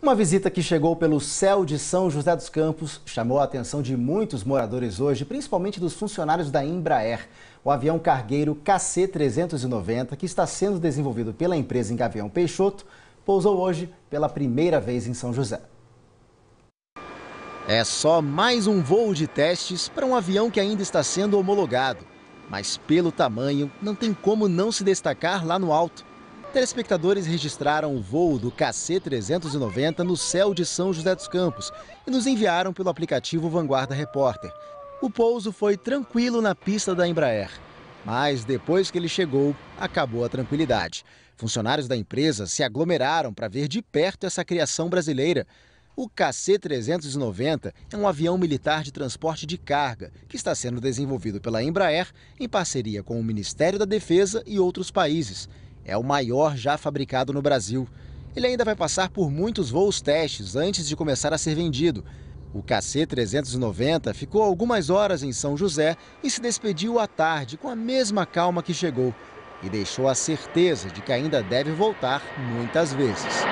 Uma visita que chegou pelo céu de São José dos Campos chamou a atenção de muitos moradores hoje, principalmente dos funcionários da Embraer. O avião cargueiro KC-390, que está sendo desenvolvido pela empresa em Gavião Peixoto, pousou hoje pela primeira vez em São José. É só mais um voo de testes para um avião que ainda está sendo homologado. Mas pelo tamanho, não tem como não se destacar lá no alto. Telespectadores registraram o voo do KC-390 no céu de São José dos Campos e nos enviaram pelo aplicativo Vanguarda Repórter. O pouso foi tranquilo na pista da Embraer, mas depois que ele chegou, acabou a tranquilidade. Funcionários da empresa se aglomeraram para ver de perto essa criação brasileira. O KC-390 é um avião militar de transporte de carga que está sendo desenvolvido pela Embraer em parceria com o Ministério da Defesa e outros países. É o maior já fabricado no Brasil. Ele ainda vai passar por muitos voos testes antes de começar a ser vendido. O KC-390 ficou algumas horas em São José e se despediu à tarde com a mesma calma que chegou. E deixou a certeza de que ainda deve voltar muitas vezes.